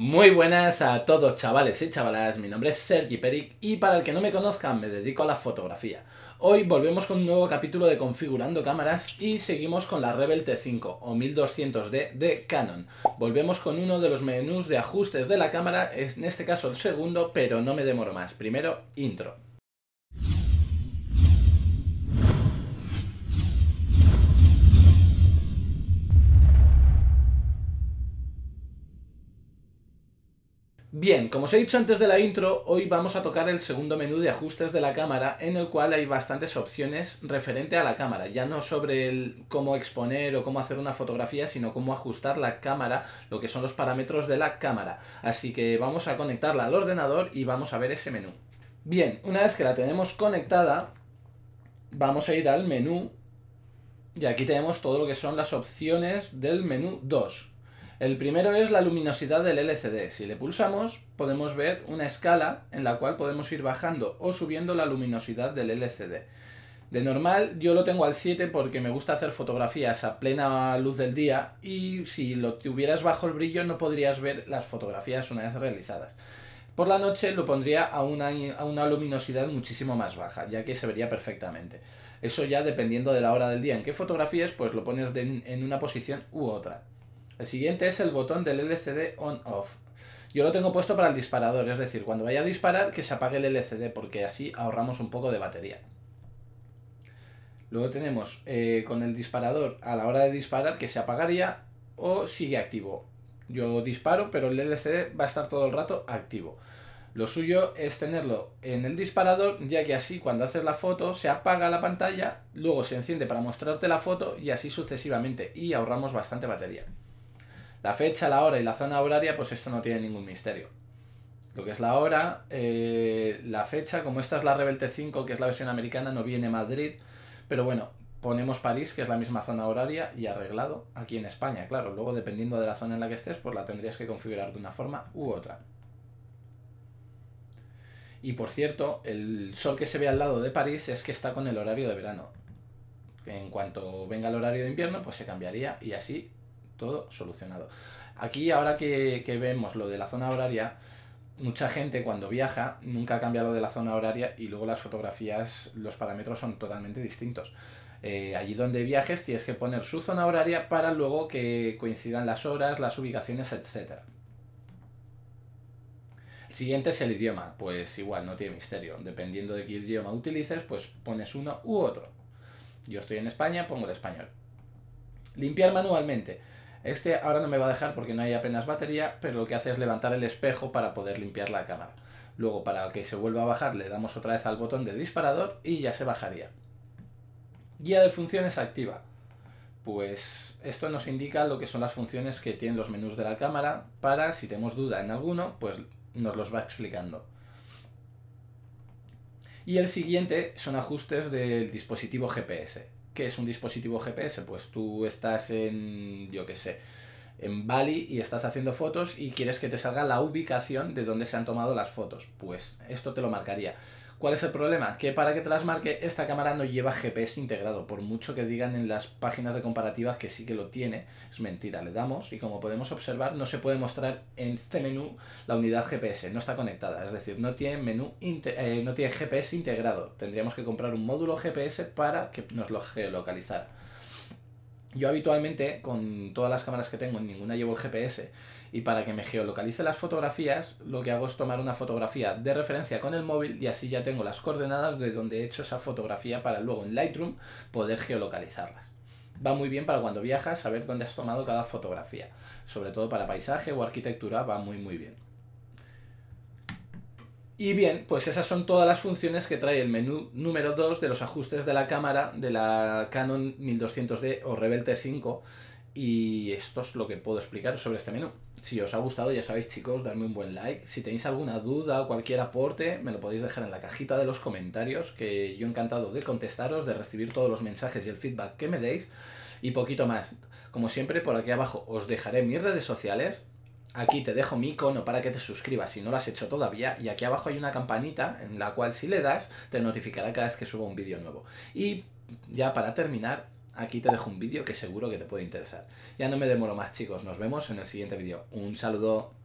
Muy buenas a todos chavales y chavalas, mi nombre es Sergi Peric y para el que no me conozca me dedico a la fotografía. Hoy volvemos con un nuevo capítulo de Configurando Cámaras y seguimos con la Rebel T5 o 1200D de Canon. Volvemos con uno de los menús de ajustes de la cámara, en este caso el segundo, pero no me demoro más. Primero, intro. Bien, como os he dicho antes de la intro, hoy vamos a tocar el segundo menú de ajustes de la cámara, en el cual hay bastantes opciones referente a la cámara, ya no sobre el cómo exponer o cómo hacer una fotografía, sino cómo ajustar la cámara, lo que son los parámetros de la cámara. Así que vamos a conectarla al ordenador y vamos a ver ese menú. Bien, una vez que la tenemos conectada, vamos a ir al menú y aquí tenemos todo lo que son las opciones del menú 2, el primero es la luminosidad del LCD. Si le pulsamos, podemos ver una escala en la cual podemos ir bajando o subiendo la luminosidad del LCD. De normal yo lo tengo al 7 porque me gusta hacer fotografías a plena luz del día y si lo tuvieras bajo el brillo no podrías ver las fotografías una vez realizadas. Por la noche lo pondría a una, a una, luminosidad muchísimo más baja, ya que se vería perfectamente. Eso ya dependiendo de la hora del día en que fotografías, pues lo pones en una posición u otra. El siguiente es el botón del LCD on-off. Yo lo tengo puesto para el disparador, es decir, cuando vaya a disparar que se apague el LCD porque así ahorramos un poco de batería. Luego tenemos eh, con el disparador a la hora de disparar que se apagaría o sigue activo. Yo disparo, pero el LCD va a estar todo el rato activo. Lo suyo es tenerlo en el disparador, ya que así cuando haces la foto se apaga la pantalla, luego se enciende para mostrarte la foto y así sucesivamente, y ahorramos bastante batería. La fecha, la hora y la zona horaria, pues esto no tiene ningún misterio. Lo que es la hora, eh, la fecha, como esta es la t 5, que es la versión americana, no viene Madrid, pero bueno, ponemos París, que es la misma zona horaria, y arreglado aquí en España, claro. Luego, dependiendo de la zona en la que estés, pues la tendrías que configurar de una forma u otra. Y por cierto, el sol que se ve al lado de París es que está con el horario de verano. En cuanto venga el horario de invierno, pues se cambiaría y así todo solucionado. Aquí, ahora que, vemos lo de la zona horaria, mucha gente cuando viaja nunca cambia lo de la zona horaria y luego las fotografías, los parámetros son totalmente distintos. Eh, allí donde viajes tienes que poner su zona horaria para luego que coincidan las horas, las ubicaciones, etc. El siguiente es el idioma, pues igual, no tiene misterio. Dependiendo de qué idioma utilices, pues pones uno u otro. Yo estoy en España, pongo el español. Limpiar manualmente. Este ahora no me va a dejar porque no hay apenas batería, pero lo que hace es levantar el espejo para poder limpiar la cámara. Luego, para que se vuelva a bajar, le damos otra vez al botón de disparador y ya se bajaría. Guía de funciones activa. Pues esto nos indica lo que son las funciones que tienen los menús de la cámara para, si tenemos duda en alguno, pues nos los va explicando. Y el siguiente son ajustes del dispositivo GPS es un dispositivo GPS? Pues tú estás en, yo qué sé, en Bali y estás haciendo fotos y quieres que te salga la ubicación de donde se han tomado las fotos. Pues esto te lo marcaría. ¿Cuál es el problema? Que para que te las marque, esta cámara no lleva GPS integrado, por mucho que digan en las páginas de comparativas que sí que lo tiene, es mentira, le damos y como podemos observar no se puede mostrar en este menú la unidad GPS, no está conectada, es decir, no tiene menú eh, no tiene GPS integrado, tendríamos que comprar un módulo GPS para que nos lo geolocalizara. Yo habitualmente con todas las cámaras que tengo, en ninguna llevo el GPS y para que me geolocalice las fotografías, lo que hago es tomar una fotografía de referencia con el móvil y así ya tengo las coordenadas de donde he hecho esa fotografía para luego en Lightroom poder geolocalizarlas. Va muy bien para cuando viajas saber dónde has tomado cada fotografía, sobre todo para paisaje o arquitectura va muy muy bien. Y bien, pues esas son todas las funciones que trae el menú número 2 de los ajustes de la cámara de la Canon 1200D o Rebel T5. Y esto es lo que puedo explicar sobre este menú. Si os ha gustado, ya sabéis chicos, darme un buen like. Si tenéis alguna duda o cualquier aporte, me lo podéis dejar en la cajita de los comentarios, que yo encantado de contestaros, de recibir todos los mensajes y el feedback que me deis. Y poquito más. Como siempre, por aquí abajo os dejaré mis redes sociales, Aquí te dejo mi icono para que te suscribas si no lo has hecho todavía y aquí abajo hay una campanita en la cual si le das te notificará cada vez que suba un vídeo nuevo. Y ya para terminar, aquí te dejo un vídeo que seguro que te puede interesar. Ya no me demoro más chicos, nos vemos en el siguiente vídeo. Un saludo.